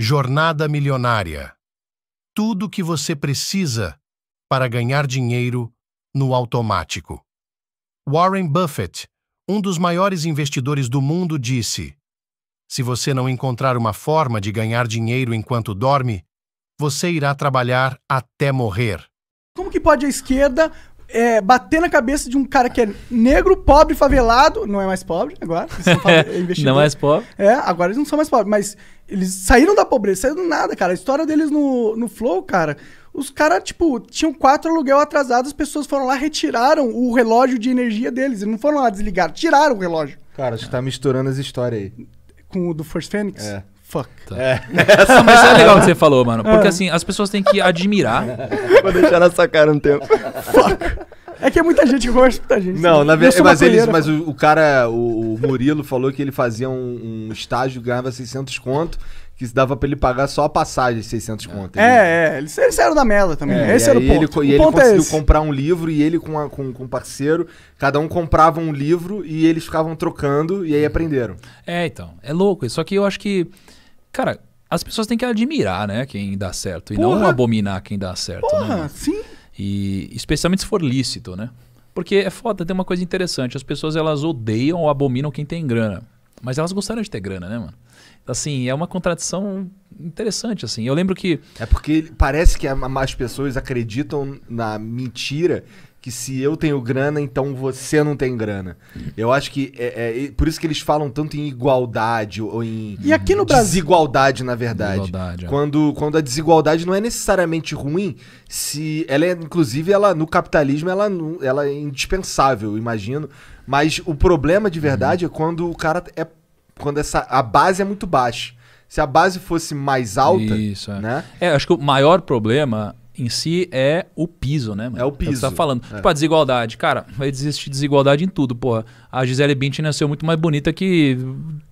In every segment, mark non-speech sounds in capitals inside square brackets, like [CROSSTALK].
Jornada Milionária. Tudo o que você precisa para ganhar dinheiro no automático. Warren Buffett, um dos maiores investidores do mundo, disse: Se você não encontrar uma forma de ganhar dinheiro enquanto dorme, você irá trabalhar até morrer. Como que pode a esquerda é, bater na cabeça de um cara que é negro, pobre, favelado. Não é mais pobre agora. [LAUGHS] É não é mais pobre. É, agora eles não são mais pobres. Mas eles saíram da pobreza, saíram do nada, cara. A história deles no, no Flow, cara. Os caras, tipo, tinham quatro aluguel atrasados, as pessoas foram lá, retiraram o relógio de energia deles. Eles não foram lá desligar, tiraram o relógio. Cara, você tá misturando as histórias aí. Com o do Force Fênix? É fuck. Tá. É. [LAUGHS] Não, mas é legal o que você falou, mano. Ah. Porque assim, as pessoas têm que admirar. [LAUGHS] Vou deixar sua cara um tempo. fuck. É que é muita gente que gosta muita gente. Não, né? na verdade, mas, eles, mas o, o cara, o, o, Murilo, falou que ele fazia um, um estágio, ganhava 600 conto, que dava pra ele pagar só a passagem, 600 é. conto. É, é, eles, eram saíram da merda também. É, esse era o ponto. Ele, o e ponto ele é conseguiu é comprar um livro e ele com, a, com, com um parceiro, cada um comprava um livro e eles ficavam trocando e aí aprenderam. É, então. É louco. Só que eu acho que Cara, as pessoas têm que admirar, né, quem dá certo. E Porra. não abominar quem dá certo. Né? Porra, né? sim. E especialmente se for lícito, né? Porque é foda, tem uma coisa interessante. As pessoas elas odeiam ou abominam quem tem grana. Mas elas gostaram de ter grana, né, mano? Assim, é uma contradição interessante, assim. Eu lembro que. É porque parece que mais pessoas acreditam na mentira que se eu tenho grana, então você não tem grana. Eu acho que é, é por isso que eles falam tanto em igualdade ou em e aqui no Brasil desigualdade na verdade. Desigualdade, é. Quando quando a desigualdade não é necessariamente ruim, se ela é inclusive ela no capitalismo ela ela é indispensável, imagino. Mas o problema de verdade uhum. é quando o cara é quando essa a base é muito baixa. Se a base fosse mais alta, Isso, é. né? É, acho que o maior problema em si é o piso, né? Mano? É o piso. Então, você tá falando. É. Tipo, a desigualdade. Cara, vai existir desigualdade em tudo, porra. A Gisele Bündchen nasceu muito mais bonita que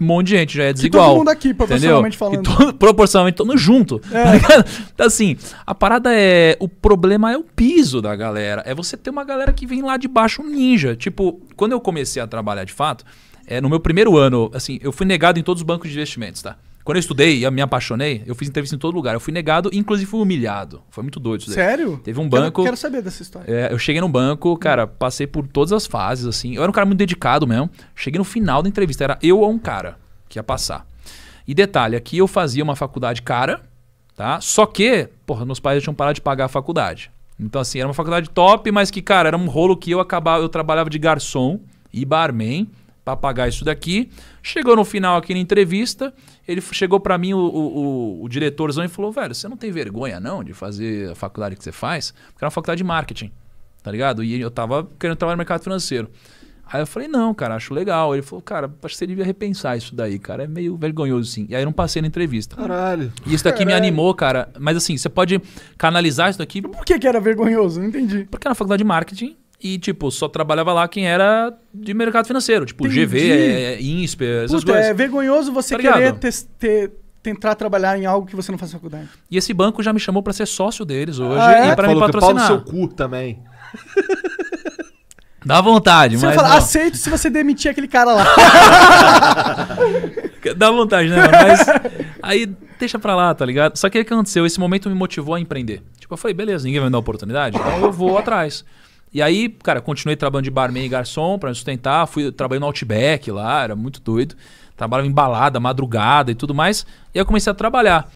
um monte de gente, já é desigual. todo mundo aqui, proporcionalmente entendeu? falando. Todo, proporcionalmente, todo junto. É. Tá então, assim, a parada é... O problema é o piso da galera. É você ter uma galera que vem lá de baixo, um ninja. Tipo, quando eu comecei a trabalhar de fato, é, no meu primeiro ano, assim, eu fui negado em todos os bancos de investimentos, tá? Quando eu estudei e me apaixonei, eu fiz entrevista em todo lugar. Eu fui negado, inclusive fui humilhado. Foi muito doido isso daí. Sério? Teve um banco. Eu quero saber dessa história. É, eu cheguei num banco, cara, passei por todas as fases, assim. Eu era um cara muito dedicado mesmo. Cheguei no final da entrevista, era eu ou um cara que ia passar. E detalhe, aqui eu fazia uma faculdade cara, tá? Só que, porra, meus pais já tinham parado de pagar a faculdade. Então, assim, era uma faculdade top, mas que, cara, era um rolo que eu acabava, eu trabalhava de garçom e barman para pagar isso daqui. Chegou no final aqui na entrevista, ele chegou para mim, o, o, o, diretorzão, e falou: velho, você não tem vergonha não de fazer a faculdade que você faz? Porque era é uma faculdade de marketing, tá ligado? E eu tava querendo trabalhar no mercado financeiro. Aí eu falei, não, cara, acho legal. Ele falou, cara, acho que você devia repensar isso daí, cara. É meio vergonhoso, sim. E aí eu não passei na entrevista. Caralho. E isso daqui Caralho. me animou, cara. Mas assim, você pode canalizar isso daqui. Por que, que era vergonhoso? Não entendi. Porque era é na faculdade de marketing e, tipo, só trabalhava lá quem era de mercado financeiro. Tipo, Entendi. GV, é, é, INSPE, essas Puta, coisas. É vergonhoso você tá querer ter, ter, tentar trabalhar em algo que você não faz faculdade. E esse banco já me chamou para ser sócio deles hoje ah, é? e para me patrocinar. Que pau no seu cu também. [LAUGHS] Dá vontade, você mas. Fala, aceito se você demitir aquele cara lá. [LAUGHS] Dá vontade, né? Mas aí deixa pra lá, tá ligado? Só que o que aconteceu? Esse momento me motivou a empreender. Tipo, eu falei, beleza, ninguém vai me dar oportunidade, então eu vou atrás. E aí, cara, continuei trabalhando de barman e garçom para me sustentar. Fui trabalhando no Outback lá, era muito doido. Trabalhava em balada, madrugada e tudo mais. E aí eu comecei a trabalhar.